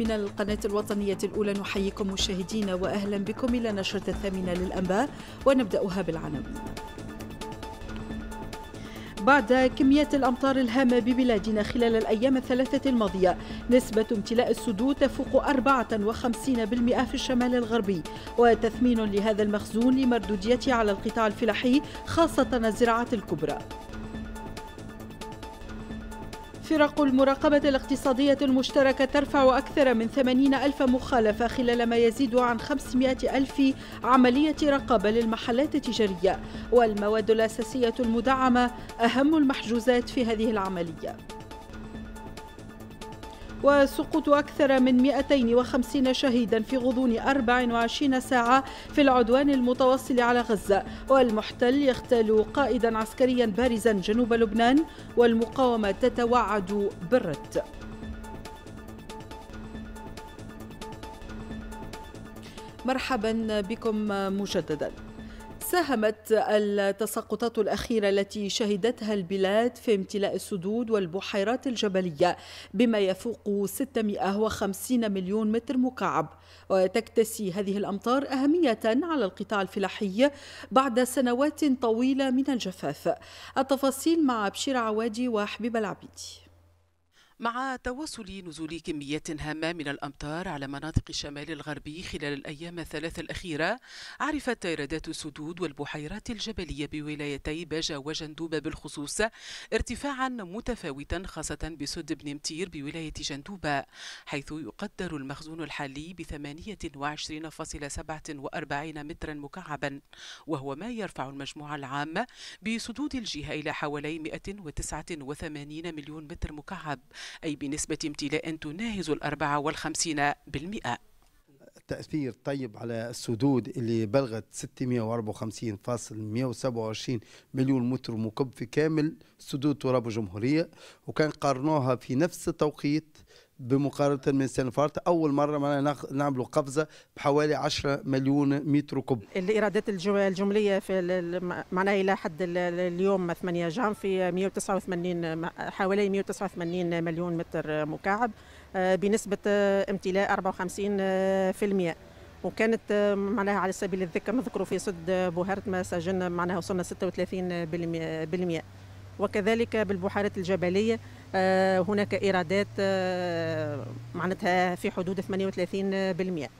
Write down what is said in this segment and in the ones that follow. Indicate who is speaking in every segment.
Speaker 1: من القناة الوطنية الأولى نحييكم مشاهدينا وأهلا بكم إلى نشرة الثامنة للأنباء ونبدأها بالعنب بعد كميات الأمطار الهامة ببلادنا خلال الأيام الثلاثة الماضية نسبة امتلاء السدود تفوق 54% في الشمال الغربي وتثمين لهذا المخزون لمردوديته على القطاع الفلاحي خاصة الزراعات الكبرى فرق المراقبة الاقتصادية المشتركة ترفع أكثر من 80 ألف مخالفة خلال ما يزيد عن 500 ألف عملية رقابة للمحلات التجارية والمواد الأساسية المدعمة أهم المحجوزات في هذه العملية وسقوط أكثر من 250 شهيدا في غضون 24 ساعة في العدوان المتواصل على غزة والمحتل يختال قائدا عسكريا بارزا جنوب لبنان والمقاومة تتوعد بالرد مرحبا بكم مجددا ساهمت التساقطات الأخيرة التي شهدتها البلاد في امتلاء السدود والبحيرات الجبلية بما يفوق 650 مليون متر مكعب وتكتسي هذه الأمطار أهمية على القطاع الفلاحي بعد سنوات طويلة من الجفاف التفاصيل مع بشير عوادي وحبيب العبيدي
Speaker 2: مع توصل نزول كميات هامة من الأمطار على مناطق الشمال الغربي خلال الأيام الثلاثة الأخيرة عرفت إيرادات السدود والبحيرات الجبلية بولايتي باجة وجندوبة بالخصوص ارتفاعا متفاوتا خاصة بسد بن متير بولاية جندوبة حيث يقدر المخزون الحالي ب 28.47 مترا مكعبا وهو ما يرفع المجموع العام بسدود الجهة إلى حوالي 189 مليون متر مكعب أي بنسبة امتلاء تناهز الأربعة والخمسين بالمئة
Speaker 3: تأثير طيب على السدود اللي بلغت 654.127 مليون متر مكعب في كامل سدود تراب الجمهورية وكان قارنوها في نفس التوقيت بمقارنة من السنة فارت أول مرة معنا نعملوا قفزة بحوالي 10 مليون متر كوب
Speaker 4: الإيرادات الجملية في معناها إلى حد اليوم 8 جانفي في 189 حوالي 189 مليون متر مكعب آه، بنسبه آه، امتلاء 54% آه، وكانت معناها على سبيل الذكر نذكروا في صد بوهرت ما سجلنا معناها وصلنا 36% وكذلك بالبحارات الجبليه هناك ايرادات معناتها في حدود 38%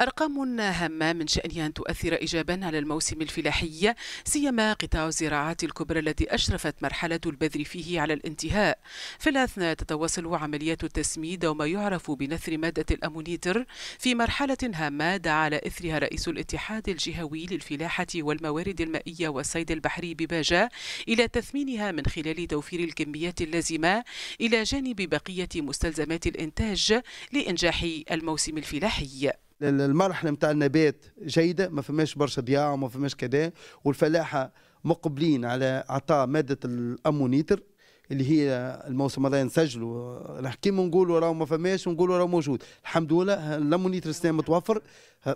Speaker 2: أرقام هامة من شأنها أن تؤثر إيجابا على الموسم الفلاحي سيما قطاع الزراعات الكبرى الذي أشرفت مرحلة البذر فيه على الانتهاء في الأثناء تتواصل عمليات التسميد وما يعرف بنثر مادة الأمونيتر في مرحلة هامة دعا على إثرها رئيس الاتحاد الجهوي للفلاحة والموارد المائية والصيد البحري بباجة إلى تثمينها من خلال توفير الكميات اللازمة إلى جانب بقية مستلزمات الإنتاج لإنجاح الموسم الفلاحي
Speaker 3: المرحله نتاع النبات جيده ما فماش برشا ضياع وما فماش كذا والفلاحه مقبلين على عطاء ماده الامونيتر اللي هي الموسم هذا نسجلوا نحكي ونقولوا راهو ما فماش ونقولوا راهو موجود الحمد لله الامونيتر السنه متوفر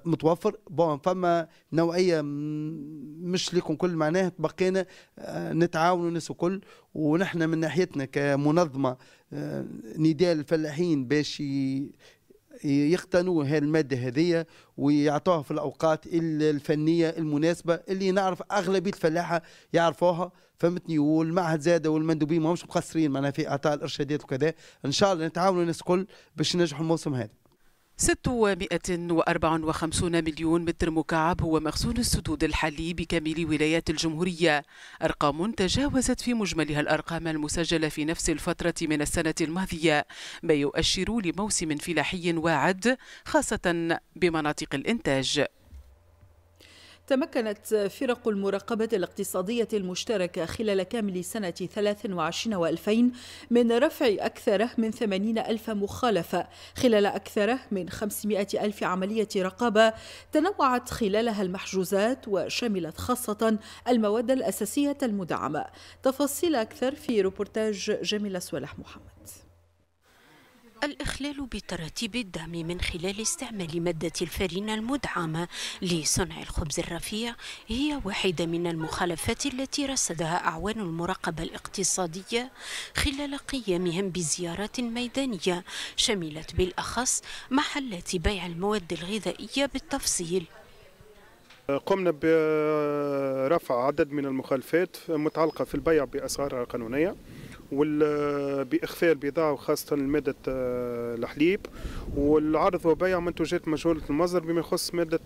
Speaker 3: متوفر بون فما نوعيه مش ليكم كل معناه بقينا آه، نتعاونوا الناس الكل ونحن من ناحيتنا كمنظمه آه، نداء الفلاحين باش يقتنوا هذه الماده هذية ويعطوها في الاوقات الفنيه المناسبه اللي نعرف اغلبيه الفلاحه يعرفوها فهمتني والمعهد زادة والمندوبين ماهمش مقصرين معناها في اعطاء الارشادات وكذا ان شاء الله نتعاونوا الناس الكل باش ننجحوا الموسم هذا
Speaker 2: 654 مليون متر مكعب هو مخزون السدود الحالي بكامل ولايات الجمهورية أرقام تجاوزت في مجملها الأرقام المسجلة في نفس الفترة من السنة الماضية ما يؤشر لموسم فلاحي واعد خاصة بمناطق الإنتاج
Speaker 1: تمكنت فرق المراقبة الاقتصادية المشتركة خلال كامل سنة 23 و2000 من رفع أكثر من 80 ألف مخالفة خلال أكثر من 500 ألف عملية رقابة تنوعت خلالها المحجوزات وشملت خاصة المواد الأساسية المدعمة تفاصيل أكثر في روبورتاج جميلة صالح محمد
Speaker 4: الإخلال بتراتيب الدم من خلال استعمال مادة الفرينة المدعمة لصنع الخبز الرفيع هي واحدة من المخالفات التي رصدها أعوان المراقبة الاقتصادية خلال قيامهم بزيارات ميدانية شملت بالأخص محلات بيع المواد الغذائية بالتفصيل
Speaker 5: قمنا برفع عدد من المخالفات متعلقة في البيع بأسعار قانونية باخفاء البضاعه وخاصه ماده آه، الحليب والعرض وبيع منتوجات مجهوله المصدر بما يخص ماده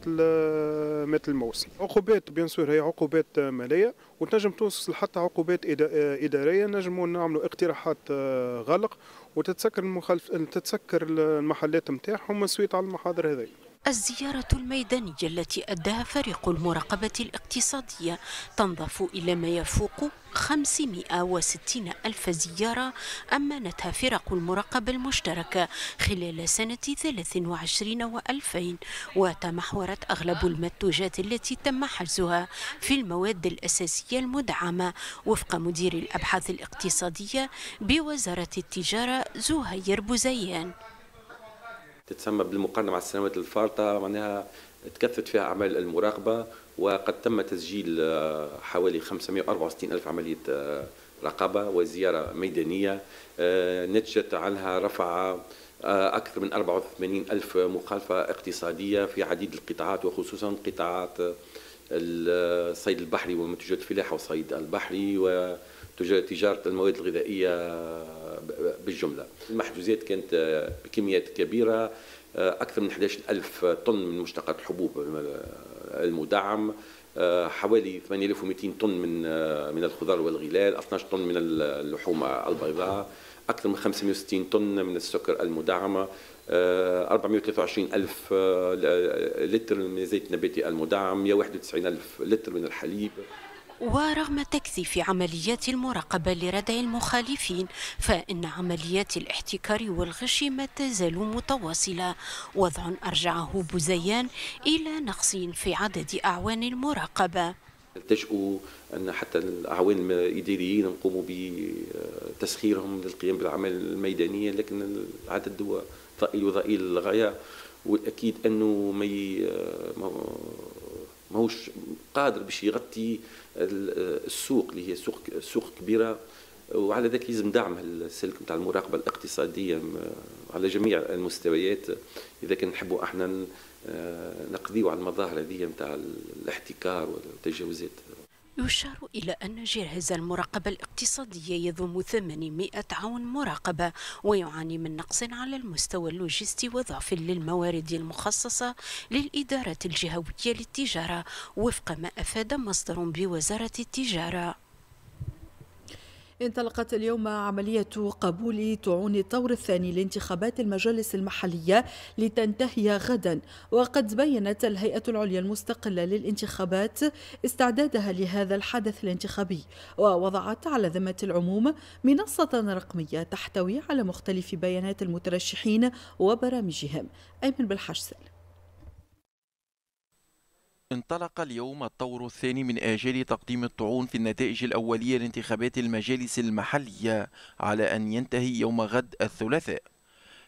Speaker 5: ماده الموسم عقوبات بيان سور هي عقوبات ماليه وتنجم توصل حتى عقوبات اداريه نجموا نعملوا اقتراحات آه، غلق وتتسكر المخالف تتسكر المحلات نتاعهم سويت على المحاضر هذه
Speaker 4: الزيارة الميدانية التي أداها فريق المراقبة الاقتصادية تنضاف إلى ما يفوق 560 ألف زيارة أمانتها فرق المراقبة المشتركة خلال سنة 23 و2000 وتمحورت أغلب المنتوجات التي تم حجزها في المواد الأساسية المدعمة وفق مدير الأبحاث الاقتصادية بوزارة التجارة زهير بوزيان
Speaker 6: تتسمى بالمقارنه مع السنوات الفارطه معناها تكثرت فيها اعمال المراقبه وقد تم تسجيل آه، حوالي 564 الف عمليه آه، رقابه وزياره ميدانيه آه، نتجت عنها رفع أكثر من 84 ألف مخالفة اقتصادية في عديد القطاعات وخصوصا قطاعات الصيد البحري ومنتجات الفلاحة والصيد البحري و تجاره المواد الغذائيه بالجمله المحجوزات كانت بكميات كبيره اكثر من 11 ألف طن من مشتقات الحبوب آه، المدعم آه، حوالي 8200 طن من آه، من الخضار والغلال 12 طن من اللحوم البيضاء اكثر من 560 طن من السكر المدعمه 423 ألف لتر من الزيت النباتي المدعم 191 ألف لتر من الحليب
Speaker 4: ورغم تكثيف عمليات المراقبة لردع المخالفين فإن عمليات الاحتكار والغش ما تزال متواصلة وضع أرجعه بوزيان إلى نقص في عدد أعوان المراقبة
Speaker 6: التجؤوا أن حتى الأعوان الإداريين نقوموا بتسخيرهم للقيام بالأعمال الميدانية لكن العدد هو ضئيل وضئيل للغاية والأكيد أنه ما ماهوش قادر باش يغطي آه، السوق اللي هي سوق سوق كبيره وعلى ذلك لازم دعم السلك نتاع المراقبه الاقتصاديه آه، على جميع المستويات اذا كان نحبوا احنا آه، نقضيو على المظاهر هذه نتاع الاحتكار والتجاوزات
Speaker 4: يشار إلى أن جهاز المراقبة الاقتصادية يضم 800 عون مراقبة ويعاني من نقص على المستوى اللوجستي وضعف للموارد المخصصة للإدارة الجهوية للتجارة وفق ما أفاد مصدر بوزارة التجارة
Speaker 1: انطلقت اليوم عملية قبول طعون الطور الثاني لانتخابات المجالس المحلية لتنتهي غدا وقد بينت الهيئة العليا المستقلة للانتخابات استعدادها لهذا الحدث الانتخابي ووضعت على ذمة العموم منصة رقمية تحتوي على مختلف بيانات المترشحين وبرامجهم أيمن بالحشسل
Speaker 7: انطلق اليوم الطور الثاني من آجال تقديم الطعون في النتائج الأولية لانتخابات المجالس المحلية على أن ينتهي يوم غد الثلاثاء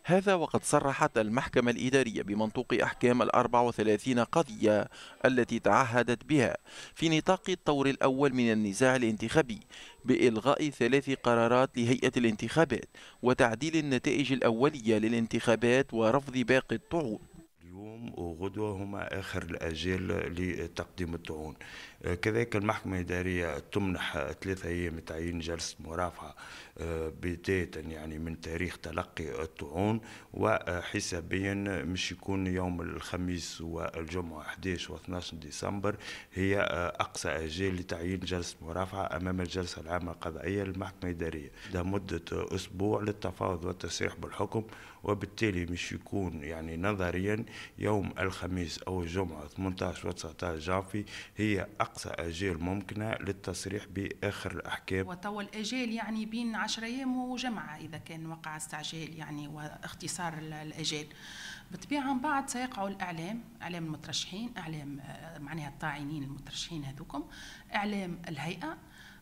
Speaker 7: هذا وقد صرحت المحكمة الإدارية بمنطوق أحكام الأربع 34 قضية التي تعهدت بها في نطاق الطور الأول من النزاع الانتخابي بإلغاء ثلاث قرارات لهيئة الانتخابات وتعديل النتائج الأولية للانتخابات ورفض باقي الطعون اليوم وغدوة هما آخر الاجيال لتقديم الطعون كذلك المحكمة
Speaker 5: الإدارية تمنح ثلاثة أيام تعيين جلسة مرافعة آه، بداية يعني من تاريخ تلقي الطعون وحسابيا مش يكون يوم الخميس والجمعة 11 و 12 ديسمبر هي آه، أقصى أجال لتعيين جلسة مرافعة أمام الجلسة العامة القضائية للمحكمة الإدارية ده مدة أسبوع للتفاوض والتصريح بالحكم وبالتالي مش يكون يعني نظريا يوم الخميس أو الجمعة 18 و 19 جانفي هي أقصى أقصى أجال ممكنة للتصريح بآخر الأحكام
Speaker 8: وتوا الأجال يعني بين 10 أيام وجمعة إذا كان وقع استعجال يعني واختصار الأجال بالطبيعة من بعد سيقعوا الإعلام إعلام المترشحين إعلام آه، معناها الطاعنين المترشحين هذوكم إعلام الهيئة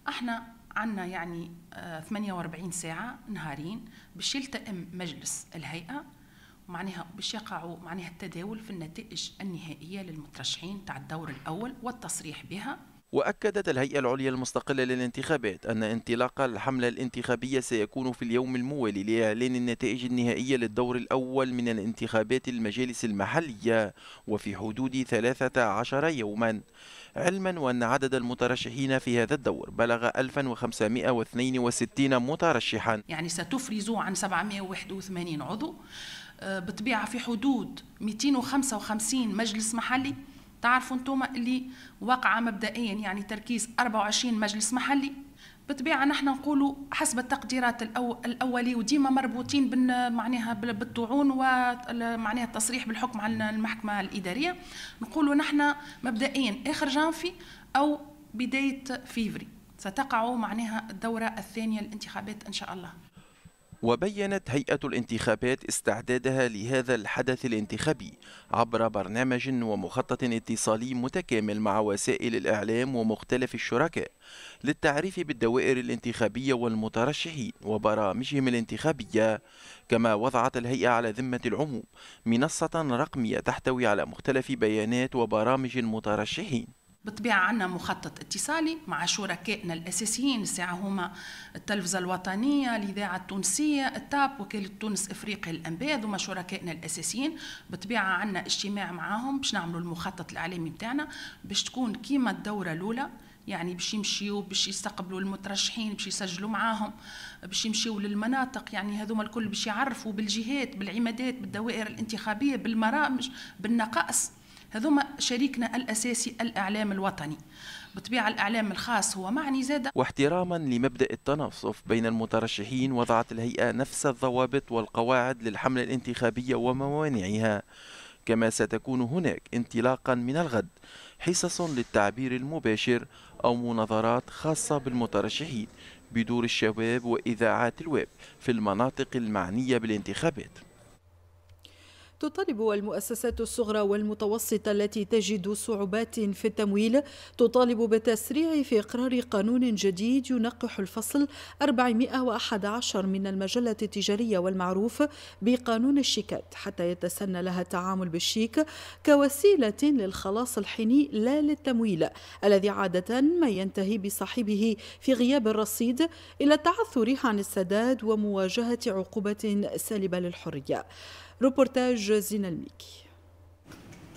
Speaker 8: احنا عندنا يعني 48 آه، ساعة نهارين باش يلتئم مجلس الهيئة معناها باش يقعوا معناها التداول في النتائج النهائية للمترشحين تاع الدور الأول والتصريح بها
Speaker 7: وأكدت الهيئة العليا المستقلة للانتخابات أن انطلاق الحملة الانتخابية سيكون في اليوم الموالي لإعلان النتائج النهائية للدور الأول من الانتخابات المجالس المحلية وفي حدود 13 يوما علما وأن عدد المترشحين في هذا الدور بلغ 1562 مترشحا
Speaker 8: يعني ستفرز عن 781 عضو آه، بطبيعه في حدود 255 مجلس محلي تعرفوا انتم اللي وقع مبدئيا يعني تركيز 24 مجلس محلي بالطبيعه نحن نقولوا حسب التقديرات الاولي وديما مربوطين معناها بالطعون ومعناها التصريح بالحكم على المحكمه الاداريه نقولوا نحن مبدئيا اخر جانفي او بدايه فيفري ستقع معناها الدوره الثانيه للانتخابات ان شاء الله
Speaker 7: وبينت هيئة الانتخابات استعدادها لهذا الحدث الانتخابي عبر برنامج ومخطط اتصالي متكامل مع وسائل الإعلام ومختلف الشركاء للتعريف بالدوائر الانتخابية والمترشحين وبرامجهم الانتخابية كما وضعت الهيئة على ذمة العموم منصة رقمية تحتوي على مختلف بيانات وبرامج المترشحين
Speaker 8: بالطبيعة عندنا مخطط اتصالي مع شركائنا الأساسيين الساعة هما التلفزة الوطنية الإذاعة التونسية التاب وكالة تونس إفريقيا الأنباء هما شركائنا الأساسيين بالطبيعة عندنا اجتماع معاهم باش نعملوا المخطط الإعلامي بتاعنا باش تكون كيما الدورة الأولى يعني باش يمشيو باش يستقبلوا المترشحين باش يسجلوا معاهم باش يمشيو للمناطق يعني هذوما الكل باش يعرفوا بالجهات بالعمادات بالدوائر الانتخابيه بالمرامج بالنقائص هذوما شريكنا الأساسي الإعلام الوطني بطبيعة الإعلام الخاص هو معني زاد
Speaker 7: واحتراما لمبدأ التناصف بين المترشحين وضعت الهيئة نفس الضوابط والقواعد للحملة الانتخابية وموانعها كما ستكون هناك انطلاقا من الغد حصص للتعبير المباشر أو مناظرات خاصة بالمترشحين بدور الشباب وإذاعات الويب في المناطق المعنية بالانتخابات
Speaker 1: تطالب المؤسسات الصغرى والمتوسطة التي تجد صعوبات في التمويل تطالب بالتسريع في إقرار قانون جديد ينقح الفصل 411 من المجلة التجارية والمعروف بقانون الشيكات حتى يتسنى لها التعامل بالشيك كوسيلة للخلاص الحيني لا للتمويل الذي عادة ما ينتهي بصاحبه في غياب الرصيد إلى التعثر عن السداد ومواجهة عقوبة سالبة للحرية. روبورتاج إنجاز الميكي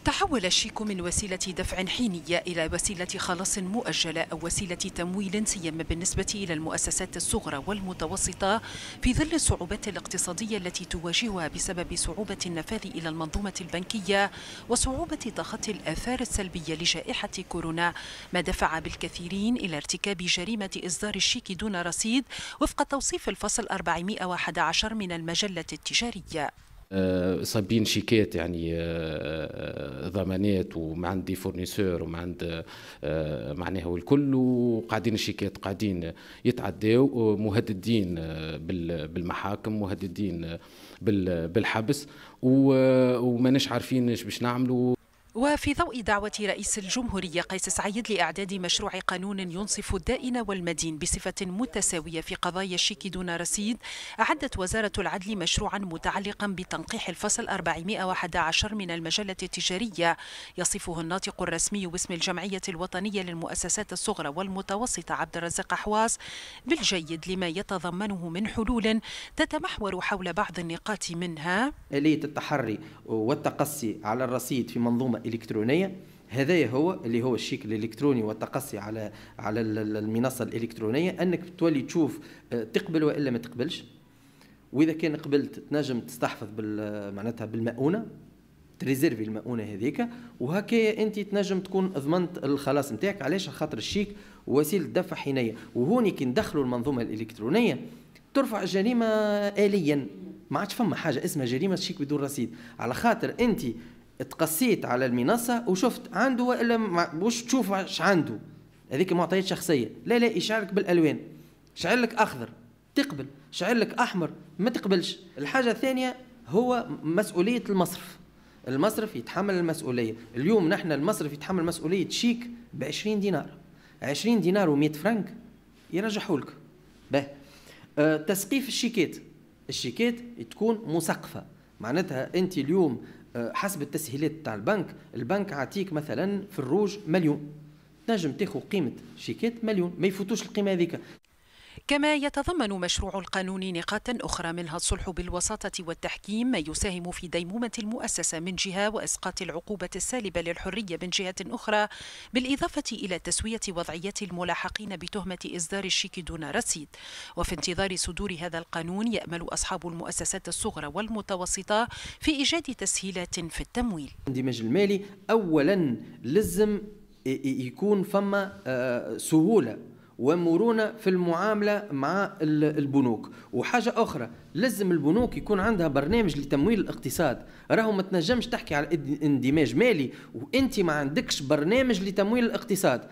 Speaker 9: تحول الشيك من وسيلة دفع حينية إلى وسيلة خلاص مؤجلة أو وسيلة تمويل سيما بالنسبة إلى المؤسسات الصغرى والمتوسطة في ظل الصعوبات الاقتصادية التي تواجهها بسبب صعوبة النفاذ إلى المنظومة البنكية وصعوبة تخطي الآثار السلبية لجائحة كورونا ما دفع بالكثيرين إلى ارتكاب جريمة إصدار الشيك دون رصيد وفق توصيف الفصل 411 من المجلة التجارية
Speaker 10: آه، صابين شيكات يعني آه، آه، ضمانات وما عند دي فورنيسور وما عند معناها والكل وقاعدين الشيكات قاعدين يتعداو مهددين بالمحاكم مهددين بالحبس وماناش عارفين ايش باش نعملوا
Speaker 9: وفي ضوء دعوة رئيس الجمهورية قيس سعيد لإعداد مشروع قانون ينصف الدائن والمدين بصفة متساوية في قضايا الشيك دون رصيد أعدت وزارة العدل مشروعا متعلقا بتنقيح الفصل 411 من المجلة التجارية يصفه الناطق الرسمي باسم الجمعية الوطنية للمؤسسات الصغرى والمتوسطة عبد الرزاق حواس بالجيد لما يتضمنه من حلول تتمحور حول بعض النقاط منها
Speaker 11: آلية التحري والتقصي على الرصيد في منظومة الكترونيه هذا هو اللي هو الشكل الالكتروني والتقصي على على المنصه الالكترونيه انك تولي تشوف آه، تقبل والا ما تقبلش واذا كان قبلت تنجم تستحفظ بال معناتها بالمؤونه تريزيرفي المؤونه هذيك وهكايا انت تنجم تكون ضمنت الخلاص نتاعك علاش خاطر الشيك وسيله دفع حينيه وهوني كي ندخلوا المنظومه الالكترونيه ترفع الجريمه اليا ما عادش فما حاجه اسمها جريمه شيك بدون رصيد على خاطر انت تقصيت على المنصه وشفت عنده والا مش تشوف اش عنده هذيك معطيات شخصيه لا لا يشعلك بالالوان شعلك اخضر تقبل شعلك احمر ما تقبلش الحاجه الثانيه هو مسؤوليه المصرف المصرف يتحمل المسؤوليه اليوم نحن المصرف يتحمل مسؤوليه شيك ب 20 دينار 20 دينار و100 فرنك يرجحوا لك به أه، تسقيف الشيكات الشيكات تكون مسقفة معناتها انت اليوم حسب التسهيلات تاع البنك البنك عطيك مثلا في الروج مليون تنجم تاخذ قيمه شيكات مليون ما يفوتوش القيمه هذيك كما يتضمن مشروع القانون نقاطا أخرى
Speaker 9: منها الصلح بالوساطة والتحكيم ما يساهم في ديمومة المؤسسة من جهة وإسقاط العقوبة السالبة للحرية من جهة أخرى بالإضافة إلى تسوية وضعية الملاحقين بتهمة إصدار الشيك دون رصيد وفي انتظار صدور هذا القانون يأمل أصحاب المؤسسات الصغرى والمتوسطة في إيجاد تسهيلات في التمويل
Speaker 11: الاندماج المالي أولا لازم يكون فما آه، سهولة ومرونه في المعامله مع البنوك وحاجه اخرى لازم البنوك يكون عندها برنامج لتمويل الاقتصاد راهو ما تنجمش تحكي على اندماج مالي وانت ما عندكش برنامج لتمويل الاقتصاد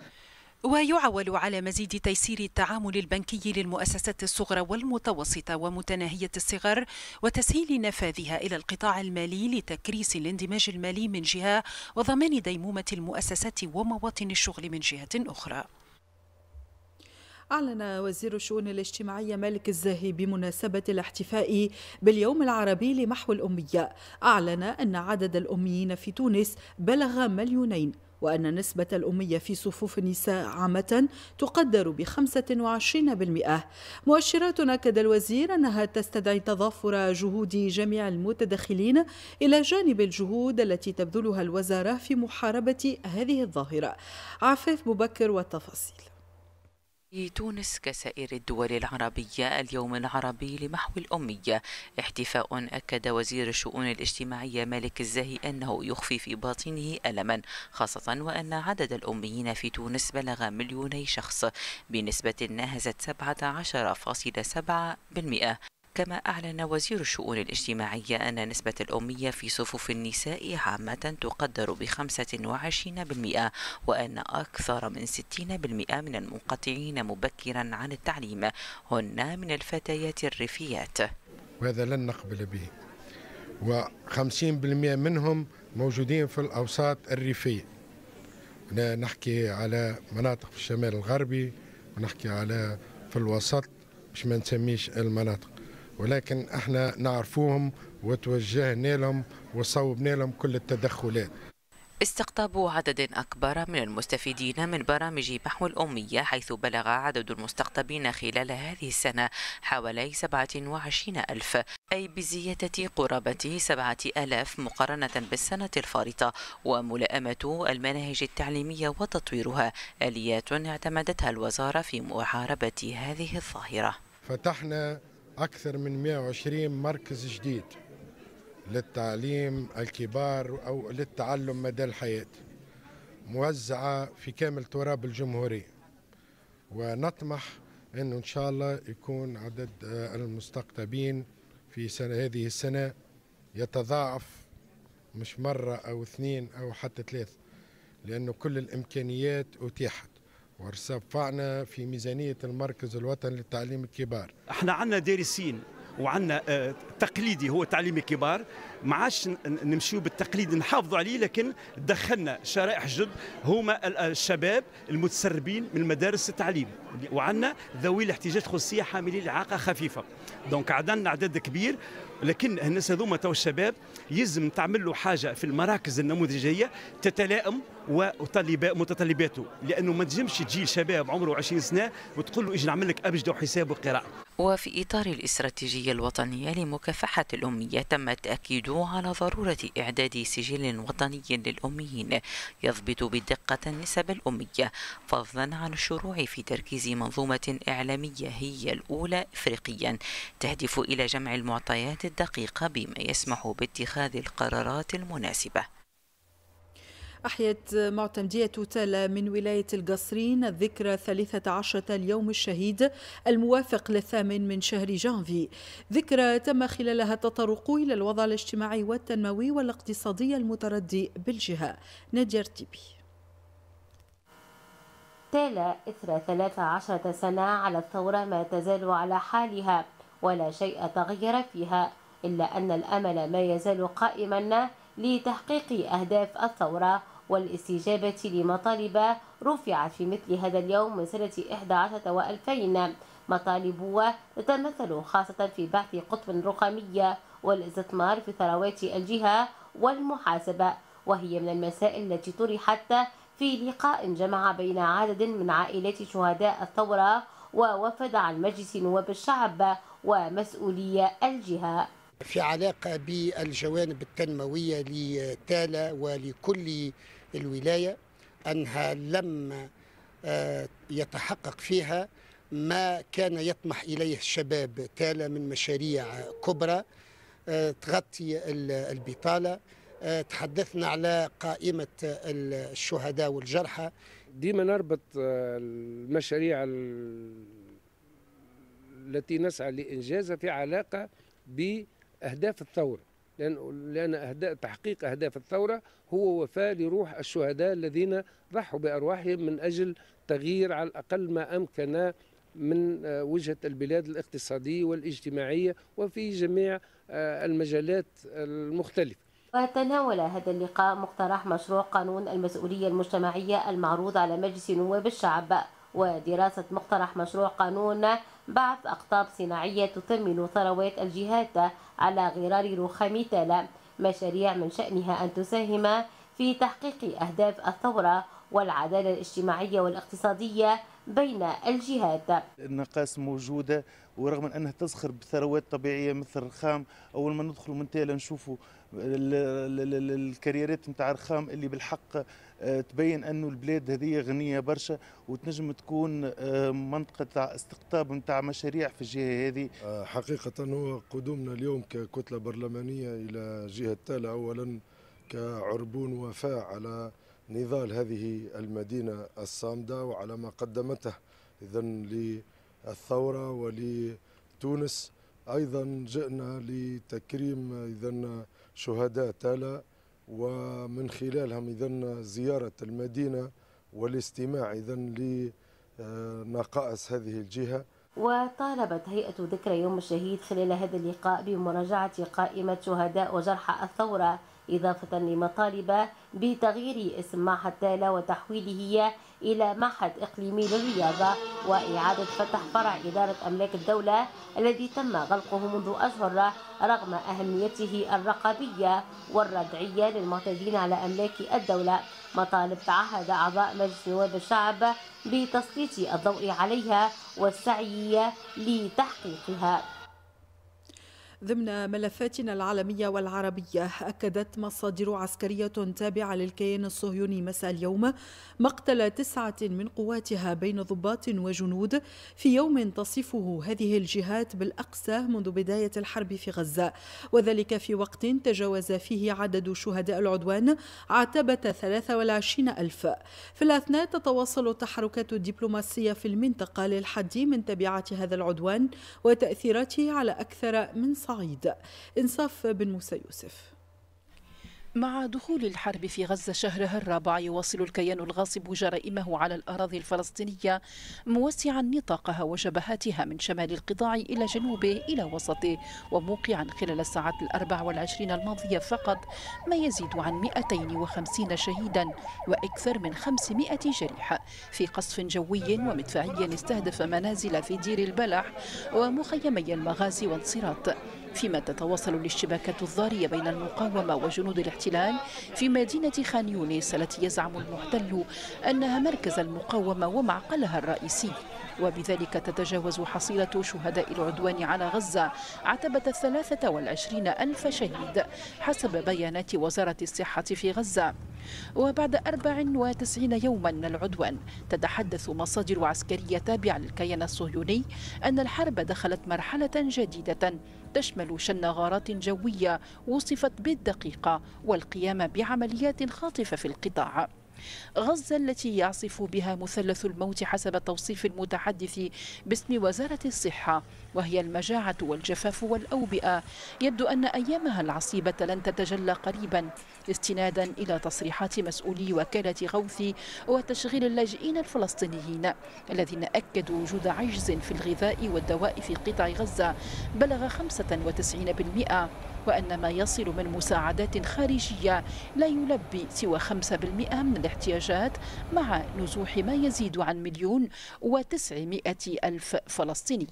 Speaker 11: ويعول
Speaker 9: على مزيد تيسير التعامل البنكي للمؤسسات الصغرى والمتوسطة ومتناهية الصغر وتسهيل نفاذها إلى القطاع المالي لتكريس الاندماج المالي من جهة وضمان ديمومة المؤسسات ومواطن الشغل من جهة أخرى
Speaker 1: أعلن وزير الشؤون الاجتماعية مالك الزاهي بمناسبة الاحتفاء باليوم العربي لمحو الأمية أعلن أن عدد الأميين في تونس بلغ مليونين وأن نسبة الأمية في صفوف النساء عامة تقدر ب 25% مؤشرات أكد الوزير أنها تستدعي تضافر جهود جميع المتدخلين إلى جانب الجهود التي تبذلها الوزارة في محاربة هذه الظاهرة عفيف مبكر والتفاصيل
Speaker 12: في تونس كسائر الدول العربية اليوم العربي لمحو الأمية احتفاء أكد وزير الشؤون الاجتماعية مالك الزاهي أنه يخفي في باطنه ألما خاصة وأن عدد الأميين في تونس بلغ مليوني شخص بنسبة ناهزت 17.7% كما أعلن وزير الشؤون الاجتماعية أن نسبة الأمية في صفوف النساء عامة تقدر ب 25% وأن أكثر من 60% من المنقطعين مبكرا عن التعليم هن من الفتيات الريفيات
Speaker 5: وهذا لن نقبل به و50% منهم موجودين في الأوساط الريفية نحكي على مناطق في الشمال الغربي ونحكي على في الوسط باش ما نسميش المناطق ولكن احنا نعرفوهم وتوجهنا لهم وصوبنا لهم كل التدخلات
Speaker 12: استقطاب عدد أكبر من المستفيدين من برامج محو الأمية حيث بلغ عدد المستقطبين خلال هذه السنة حوالي 27 ألف أي بزيادة قرابة 7000 مقارنة بالسنة الفارطة وملائمة المناهج التعليمية وتطويرها آليات اعتمدتها الوزارة في محاربة هذه الظاهرة
Speaker 5: فتحنا أكثر من 120 مركز جديد للتعليم الكبار أو للتعلم مدى الحياة موزعة في كامل تراب الجمهورية ونطمح أنه إن شاء الله يكون عدد آه، المستقطبين في سنة هذه السنة يتضاعف مش مرة أو اثنين أو حتى ثلاث لأنه كل الإمكانيات أتيحت ورفعنا في ميزانية المركز الوطني للتعليم الكبار
Speaker 6: احنا عندنا دارسين وعندنا آه، تقليدي هو تعليم الكبار ما عادش نمشيو بالتقليد نحافظوا عليه لكن دخلنا شرائح جدد هما الشباب المتسربين من مدارس التعليم وعندنا ذوي الاحتياجات الخصوصيه حاملين الاعاقه خفيفه دونك عندنا عدد كبير لكن الناس هذوما تو الشباب يلزم تعمل له حاجه في المراكز النموذجيه تتلائم ومتطلباته لانه ما تجمش تجي شباب عمره 20 سنه وتقول له اجي نعمل لك ابجد وحساب وقراءه وفي إطار الاستراتيجية الوطنية
Speaker 12: لمكافحة الأمية تم التأكيد على ضرورة إعداد سجل وطني للأميين يضبط بدقة نسب الأمية فضلا عن الشروع في تركيز منظومة إعلامية هي الأولى إفريقيا تهدف إلى جمع المعطيات الدقيقة بما يسمح باتخاذ القرارات المناسبة
Speaker 1: أحيت معتمدية تالا من ولاية القصرين الذكرى 13 اليوم الشهيد الموافق للثامن من شهر جانفي ذكرى تم خلالها التطرق إلى الوضع الاجتماعي والتنموي والاقتصادي المتردي بالجهة نادير تيبي
Speaker 13: تالا إثر 13 سنة على الثورة ما تزال على حالها ولا شيء تغير فيها إلا أن الأمل ما يزال قائما لتحقيق أهداف الثورة والاستجابة لمطالب رفعت في مثل هذا اليوم من سنة 11 و2000 مطالب تتمثل خاصة في بعث قطب رقمية والاستثمار في ثروات الجهة والمحاسبة وهي من المسائل التي طرحت في لقاء جمع بين عدد من عائلات شهداء الثورة ووفد عن مجلس نواب الشعب ومسؤولي
Speaker 3: الجهة في علاقة بالجوانب التنموية لتالا ولكل الولاية أنها لم آه، يتحقق فيها ما كان يطمح إليه الشباب تالا من مشاريع كبرى آه، تغطي البطالة آه، تحدثنا على قائمة الشهداء والجرحى ديما نربط المشاريع
Speaker 5: التي نسعى لإنجازها في علاقة ب أهداف الثورة لأن لأن أهداف تحقيق أهداف الثورة هو وفاء لروح الشهداء الذين ضحوا بأرواحهم من أجل تغيير على الأقل ما أمكن من آه، وجهة البلاد الاقتصادية والاجتماعية وفي جميع آه، المجالات المختلفة
Speaker 13: وتناول هذا اللقاء مقترح مشروع قانون المسؤولية المجتمعية المعروض على مجلس نواب الشعب ودراسة مقترح مشروع قانون بعث أقطاب صناعية تثمن ثروات الجهات على غرار رخام تالا مشاريع من شأنها أن تساهم في تحقيق أهداف الثورة والعدالة الاجتماعية والاقتصادية بين الجهات
Speaker 7: النقاس موجودة ورغم أنها تزخر بثروات طبيعية مثل الرخام أول ما ندخل من تالا نشوفوا الكاريرات متاع الرخام اللي بالحق آه، تبين انه البلاد هذه غنيه برشا وتنجم تكون
Speaker 5: آه، منطقه تاع استقطاب نتاع مشاريع في الجهه هذه آه، حقيقه هو قدومنا اليوم ككتله برلمانيه الى جهه تالا اولا كعربون وفاء على نضال هذه المدينه الصامده وعلى ما قدمته اذا للثوره ولتونس ايضا جئنا لتكريم اذا شهداء تالا ومن خلالهم إذا زيارة المدينة والاستماع إذا لنقائص هذه الجهة
Speaker 13: وطالبت هيئة ذكرى يوم الشهيد خلال هذا اللقاء بمراجعة قائمة شهداء وجرحى الثورة إضافة لمطالب بتغيير اسم معهد تالا وتحويله إلى معهد إقليمي للرياضة وإعادة فتح فرع إدارة أملاك الدولة الذي تم غلقه منذ أشهر رغم أهميته الرقابية والردعية للمعتدين على أملاك الدولة مطالب تعهد أعضاء مجلس نواب الشعب بتسليط الضوء عليها والسعي لتحقيقها
Speaker 1: ضمن ملفاتنا العالمية والعربية أكدت مصادر عسكرية تابعة للكيان الصهيوني مساء اليوم مقتل تسعة من قواتها بين ضباط وجنود في يوم تصفه هذه الجهات بالأقسى منذ بداية الحرب في غزة وذلك في وقت تجاوز فيه عدد شهداء العدوان عتبة 23 ألف في الأثناء تتواصل التحركات الدبلوماسية في المنطقة للحد من تبعات هذا العدوان وتأثيراته على أكثر من صعيد إنصاف بن موسى يوسف
Speaker 14: مع دخول الحرب في غزة شهرها الرابع يواصل الكيان الغاصب جرائمه على الأراضي الفلسطينية موسعا نطاقها وجبهاتها من شمال القطاع إلى جنوبه إلى وسطه وموقعا خلال الساعات الأربع والعشرين الماضية فقط ما يزيد عن 250 شهيدا وأكثر من 500 جريح في قصف جوي ومدفعي استهدف منازل في دير البلح ومخيمي المغازي والصراط فيما تتواصل الاشتباكات الضارية بين المقاومة وجنود الاحتلال الاحتلال في مدينة خان يونس التي يزعم المحتل أنها مركز المقاومة ومعقلها الرئيسي وبذلك تتجاوز حصيلة شهداء العدوان على غزة عتبة الثلاثة والعشرين ألف شهيد حسب بيانات وزارة الصحة في غزة وبعد 94 يوما من العدوان تتحدث مصادر عسكرية تابعة للكيان الصهيوني أن الحرب دخلت مرحلة جديدة تشمل شن غارات جوية وصفت بالدقيقة والقيام بعمليات خاطفة في القطاع غزة التي يعصف بها مثلث الموت حسب توصيف المتحدث باسم وزارة الصحة وهي المجاعة والجفاف والأوبئة يبدو أن أيامها العصيبة لن تتجلى قريبا استنادا إلى تصريحات مسؤولي وكالة غوث وتشغيل اللاجئين الفلسطينيين الذين أكدوا وجود عجز في الغذاء والدواء في قطاع غزة بلغ 95% وأن ما يصل من مساعدات خارجية لا يلبي سوى 5% من الاحتياجات مع نزوح ما يزيد عن مليون وتسعمائة ألف فلسطيني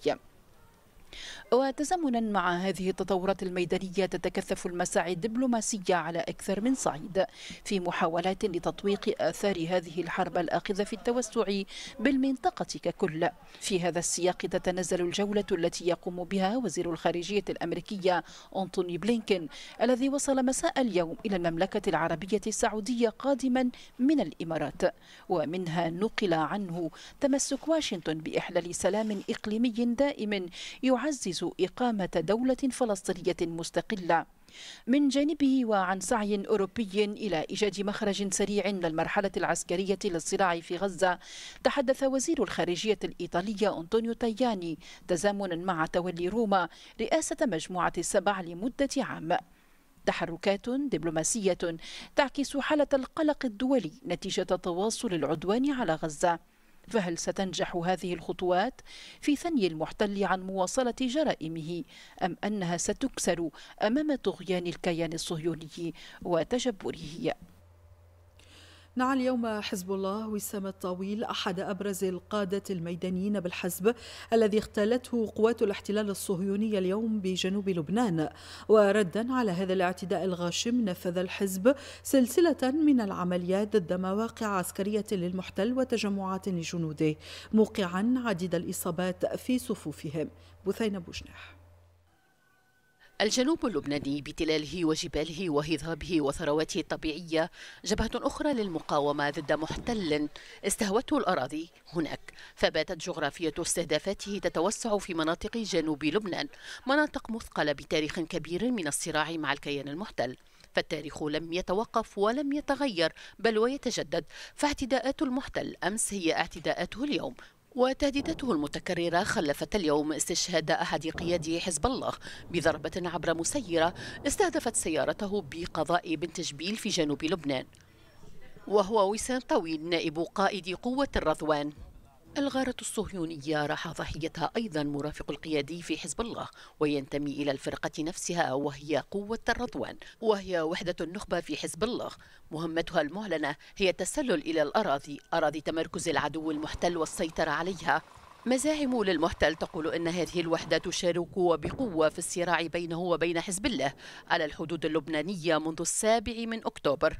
Speaker 14: وتزامنا مع هذه التطورات الميدانية تتكثف المساعي الدبلوماسية على أكثر من صعيد في محاولات لتطويق آثار هذه الحرب الآخذة في التوسع بالمنطقة ككل في هذا السياق تتنزل الجولة التي يقوم بها وزير الخارجية الأمريكية أنتوني بلينكن الذي وصل مساء اليوم إلى المملكة العربية السعودية قادما من الإمارات ومنها نقل عنه تمسك واشنطن بإحلال سلام إقليمي دائم يعد يعزز إقامة دولة فلسطينية مستقلة من جانبه وعن سعي أوروبي إلى إيجاد مخرج سريع للمرحلة العسكرية للصراع في غزة تحدث وزير الخارجية الإيطالية أنطونيو تاياني تزامنا مع تولي روما رئاسة مجموعة السبع لمدة عام تحركات دبلوماسية تعكس حالة القلق الدولي نتيجة تواصل العدوان على غزة فهل ستنجح هذه الخطوات في ثني المحتل عن مواصلة جرائمه أم أنها ستكسر أمام طغيان الكيان الصهيوني وتجبره
Speaker 1: نعى اليوم حزب الله وسام الطويل أحد أبرز القادة الميدانيين بالحزب الذي اغتالته قوات الاحتلال الصهيوني اليوم بجنوب لبنان وردا على هذا الاعتداء الغاشم نفذ الحزب سلسلة من العمليات ضد مواقع عسكرية للمحتل وتجمعات لجنوده موقعا عديد الإصابات في صفوفهم بثينة بوشناح
Speaker 15: الجنوب اللبناني بتلاله وجباله وهضابه وثرواته الطبيعية جبهة أخرى للمقاومة ضد محتل استهوته الأراضي هناك فباتت جغرافية استهدافاته تتوسع في مناطق جنوب لبنان مناطق مثقلة بتاريخ كبير من الصراع مع الكيان المحتل فالتاريخ لم يتوقف ولم يتغير بل ويتجدد فاعتداءات المحتل امس هي اعتداءاته اليوم وتهديداته المتكررة خلفت اليوم استشهاد أحد قيادي حزب الله بضربة عبر مسيرة استهدفت سيارته بقضاء بنت جبيل في جنوب لبنان وهو وسام طويل نائب قائد قوة الرضوان الغارة الصهيونية راح ضحيتها أيضا مرافق القيادي في حزب الله وينتمي إلى الفرقة نفسها وهي قوة الرضوان وهي وحدة النخبة في حزب الله مهمتها المعلنة هي التسلل إلى الأراضي أراضي تمركز العدو المحتل والسيطرة عليها مزاعم للمحتل تقول ان هذه الوحده تشارك بقوه في الصراع بينه وبين حزب الله على الحدود اللبنانيه منذ السابع من اكتوبر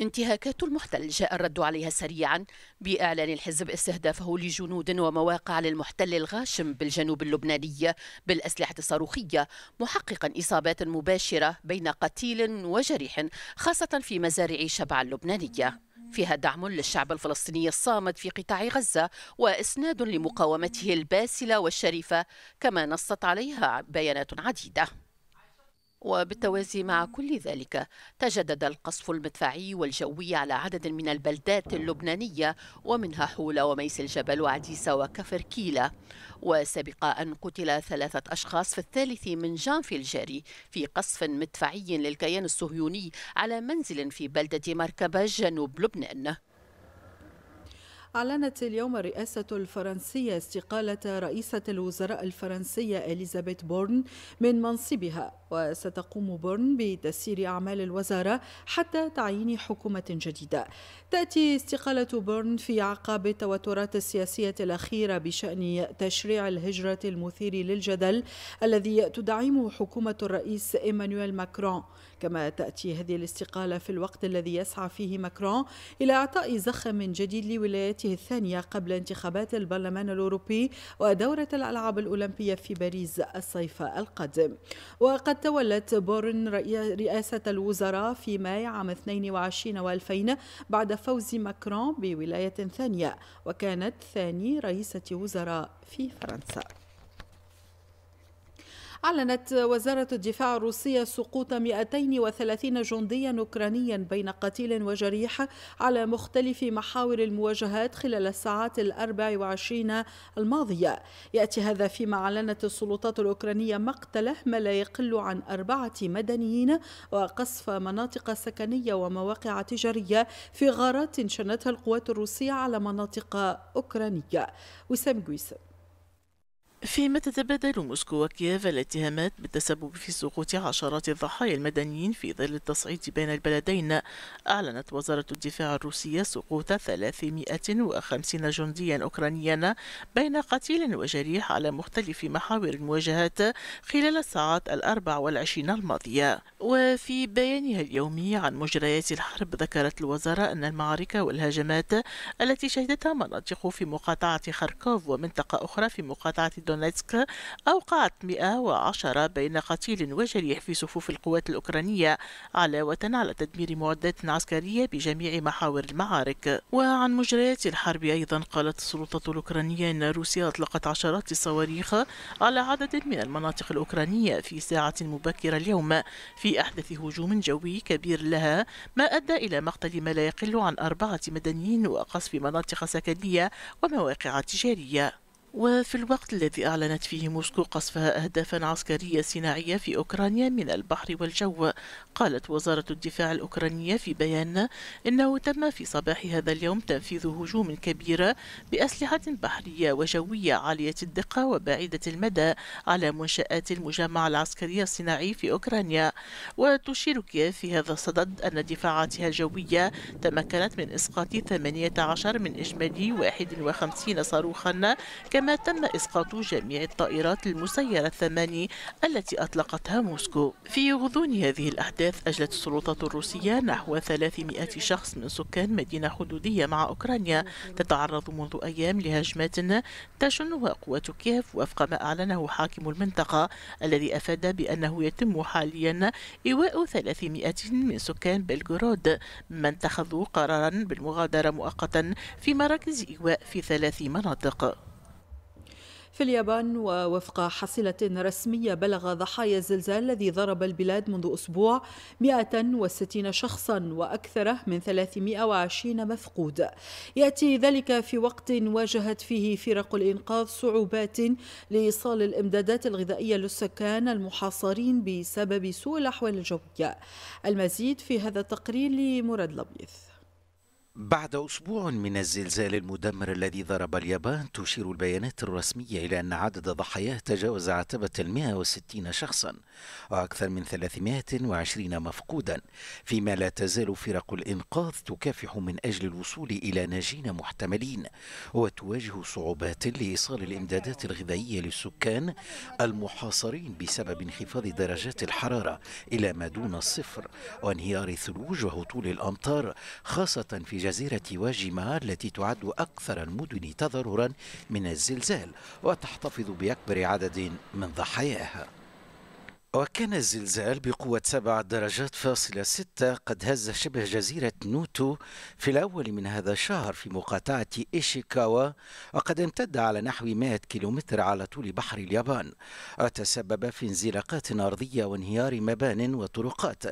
Speaker 15: انتهاكات المحتل جاء الرد عليها سريعا بإعلان الحزب استهدافه لجنود ومواقع للمحتل الغاشم بالجنوب اللبناني بالأسلحة الصاروخية محققا إصابات مباشرة بين قتيل وجريح خاصة في مزارع شبع اللبنانية فيها دعم للشعب الفلسطيني الصامد في قطاع غزة وإسناد لمقاومته الباسلة والشريفة كما نصت عليها بيانات عديدة وبالتوازي مع كل ذلك تجدد القصف المدفعي والجوي على عدد من البلدات اللبنانية ومنها حولة وميس الجبل وعديسة وكفر كيلة وسبق أن قتل ثلاثة أشخاص في الثالث من جانفي الجاري في قصف مدفعي للكيان الصهيوني على منزل في بلدة مركبة جنوب لبنان
Speaker 1: أعلنت اليوم الرئاسة الفرنسية استقالة رئيسة الوزراء الفرنسية إليزابيث بورن من منصبها وستقوم بورن بتسيير أعمال الوزارة حتى تعيين حكومة جديدة تأتي استقالة بورن في عقاب التوترات السياسية الأخيرة بشأن تشريع الهجرة المثير للجدل الذي تدعمه حكومة الرئيس إيمانويل ماكرون كما تأتي هذه الاستقالة في الوقت الذي يسعى فيه ماكرون إلى إعطاء زخم جديد لولايته الثانية قبل انتخابات البرلمان الأوروبي ودورة الألعاب الأولمبية في باريس الصيف القادم وقد تولت بورن رئاسة الوزراء في ماي عام 22 و2000 بعد فوز ماكرون بولاية ثانية وكانت ثاني رئيسة وزراء في فرنسا أعلنت وزارة الدفاع الروسية سقوط 230 جنديا أوكرانيا بين قتيل وجريح على مختلف محاور المواجهات خلال الساعات الأربع وعشرين الماضية يأتي هذا فيما أعلنت السلطات الأوكرانية مقتله ما لا يقل عن أربعة مدنيين وقصف مناطق سكنية ومواقع تجارية في غارات شنتها القوات الروسية على مناطق أوكرانية
Speaker 16: وسام جويسن فيما تتبادل موسكو وكييف الاتهامات بالتسبب في سقوط عشرات الضحايا المدنيين في ظل التصعيد بين البلدين أعلنت وزارة الدفاع الروسية سقوط 350 جنديا أوكرانيا بين قتيل وجريح على مختلف محاور المواجهات خلال الساعات الأربع والعشرين الماضية وفي بيانها اليومي عن مجريات الحرب ذكرت الوزارة أن المعارك والهجمات التي شهدتها مناطق في مقاطعة خركوف ومنطقة أخرى في مقاطعة دونيتسك أوقعت 110 بين قتيل وجريح في صفوف القوات الأوكرانية علاوة على تدمير معدات عسكرية بجميع محاور المعارك وعن مجريات الحرب أيضا قالت السلطة الأوكرانية أن روسيا أطلقت عشرات الصواريخ على عدد من المناطق الأوكرانية في ساعة مبكرة اليوم في أحدث هجوم جوي كبير لها ما أدى إلى مقتل ما لا يقل عن أربعة مدنيين وقصف مناطق سكنية ومواقع تجارية وفي الوقت الذي أعلنت فيه موسكو قصفها أهدافا عسكرية صناعية في أوكرانيا من البحر والجو قالت وزارة الدفاع الأوكرانية في بيان إنه تم في صباح هذا اليوم تنفيذ هجوم كبير بأسلحة بحرية وجوية عالية الدقة وبعيدة المدى على منشآت المجمع العسكري الصناعي في أوكرانيا وتشير كييف في هذا الصدد أن دفاعاتها الجوية تمكنت من إسقاط 18 من إجمالي 51 صاروخا كما تم إسقاط جميع الطائرات المسيرة الثماني التي أطلقتها موسكو في غضون هذه الأحداث أجلت السلطات الروسية نحو 300 شخص من سكان مدينة حدودية مع أوكرانيا تتعرض منذ أيام لهجمات تشنها قوات كييف وفق ما أعلنه حاكم المنطقة الذي أفاد بأنه يتم حاليا إيواء 300 من سكان بلغورود من اتخذوا قرارا بالمغادرة مؤقتا في مراكز إيواء في ثلاث مناطق
Speaker 1: في اليابان ووفق حصيلة رسمية بلغ ضحايا الزلزال الذي ضرب البلاد منذ أسبوع 160 شخصا وأكثر من 320 مفقود يأتي ذلك في وقت واجهت فيه فرق الإنقاذ صعوبات لإيصال الإمدادات الغذائية للسكان المحاصرين بسبب سوء الأحوال الجوية المزيد في هذا التقرير لمراد لبيث
Speaker 10: بعد أسبوع من الزلزال المدمر الذي ضرب اليابان تشير البيانات الرسمية إلى أن عدد ضحاياه تجاوز عتبة 160 شخصا وأكثر من 320 مفقودا فيما لا تزال فرق الإنقاذ تكافح من أجل الوصول إلى ناجين محتملين وتواجه صعوبات لإيصال الإمدادات الغذائية للسكان المحاصرين بسبب انخفاض درجات الحرارة إلى ما دون الصفر وانهيار الثلوج وهطول الأمطار خاصة في جزيرة واجما التي تعد أكثر المدن تضررا من الزلزال وتحتفظ بأكبر عدد من ضحاياها وكان الزلزال بقوة سبعة درجات فاصلة ستة قد هز شبه جزيرة نوتو في الأول من هذا الشهر في مقاطعة إيشيكاوا وقد امتد على نحو 100 كيلومتر على طول بحر اليابان وتسبب في انزلاقات أرضية وانهيار مبان وطرقات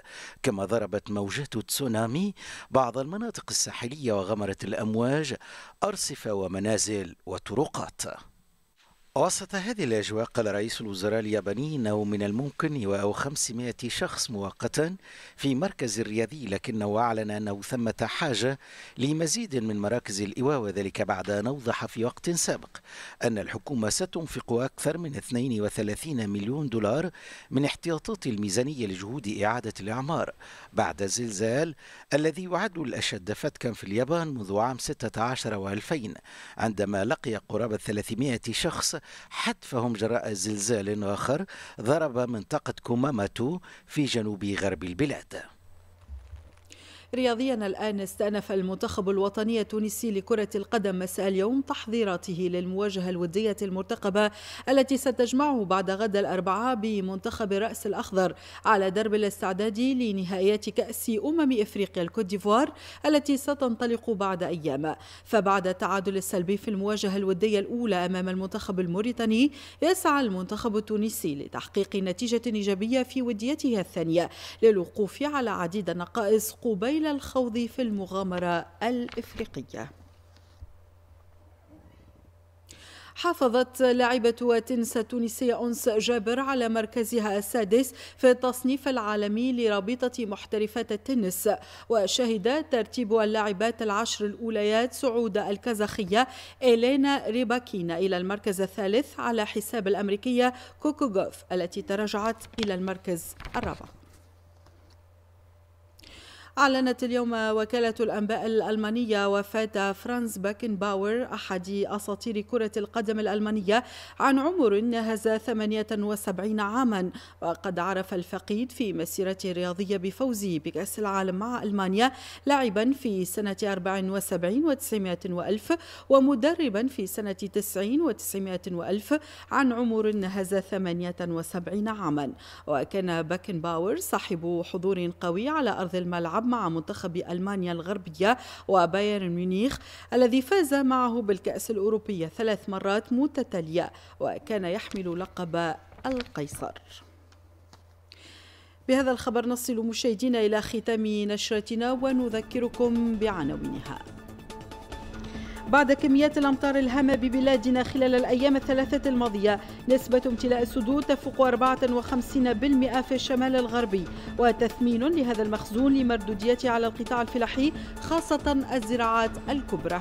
Speaker 10: كما ضربت موجات تسونامي بعض المناطق الساحلية وغمرت الأمواج أرصفة ومنازل وطرقات وسط هذه الأجواء قال رئيس الوزراء الياباني أنه من الممكن إيواء 500 شخص مؤقتا في مركز الرياضي لكنه أعلن أنه ثمة حاجة لمزيد من مراكز الإيواء وذلك بعد أن أوضح في وقت سابق أن الحكومة ستنفق أكثر من 32 مليون دولار من احتياطات الميزانية لجهود إعادة الإعمار بعد الزلزال الذي يعد الأشد فتكا في اليابان منذ عام 16 و2000 عندما لقي قرابة 300 شخص حتفهم جراء زلزال آخر ضرب منطقة كوماماتو في جنوب غرب البلاد
Speaker 1: رياضيا الآن استأنف المنتخب الوطني التونسي لكرة القدم مساء اليوم تحضيراته للمواجهة الودية المرتقبة التي ستجمعه بعد غد الأربعاء بمنتخب رأس الأخضر على درب الاستعداد لنهائيات كأس أمم إفريقيا الكوت ديفوار التي ستنطلق بعد أيام فبعد التعادل السلبي في المواجهة الودية الأولى أمام المنتخب الموريتاني يسعى المنتخب التونسي لتحقيق نتيجة إيجابية في وديته الثانية للوقوف على عديد النقائص قبيل إلى الخوض في المغامرة الإفريقية حافظت لاعبة تنس التونسية أنس جابر على مركزها السادس في التصنيف العالمي لرابطة محترفات التنس وشهد ترتيب اللاعبات العشر الأوليات صعود الكازاخية إلينا ريباكينا إلى المركز الثالث على حساب الأمريكية كوكوغوف التي تراجعت إلى المركز الرابع أعلنت اليوم وكالة الأنباء الألمانية وفاة فرانز باكنباور أحد أساطير كرة القدم الألمانية عن عمر نهز 78 عاما وقد عرف الفقيد في مسيرته الرياضية بفوزه بكأس العالم مع ألمانيا لاعبا في سنة 74 و900 وألف ومدربا في سنة 90 و900 وألف عن عمر نهز 78 عاما وكان باكنباور صاحب حضور قوي على أرض الملعب مع منتخب ألمانيا الغربية وبايرن ميونيخ الذي فاز معه بالكأس الأوروبية ثلاث مرات متتالية وكان يحمل لقب القيصر بهذا الخبر نصل مشاهدينا إلى ختام نشرتنا ونذكركم بعناوينها بعد كميات الأمطار الهامة ببلادنا خلال الأيام الثلاثة الماضية نسبة امتلاء السدود تفوق 54% في الشمال الغربي وتثمين لهذا المخزون لمردوديته على القطاع الفلاحي خاصة الزراعات الكبرى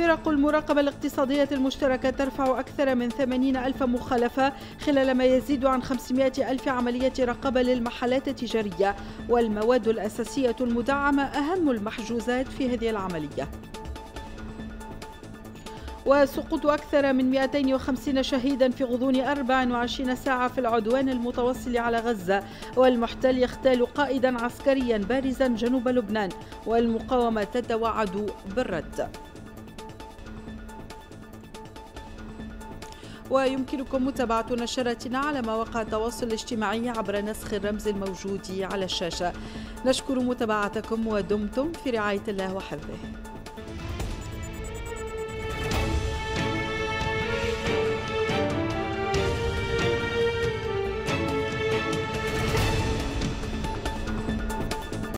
Speaker 1: فرق المراقبة الاقتصادية المشتركة ترفع أكثر من 80 ألف مخالفة خلال ما يزيد عن 500 ألف عملية رقابة للمحلات التجارية والمواد الأساسية المدعمة أهم المحجوزات في هذه العملية وسقوط أكثر من 250 شهيدا في غضون 24 ساعة في العدوان المتوصل على غزة والمحتل يختال قائدا عسكريا بارزا جنوب لبنان والمقاومة تتوعد بالرد ويمكنكم متابعة نشرتنا على مواقع التواصل الاجتماعي عبر نسخ الرمز الموجود على الشاشة نشكر متابعتكم ودمتم في رعاية الله وحفظه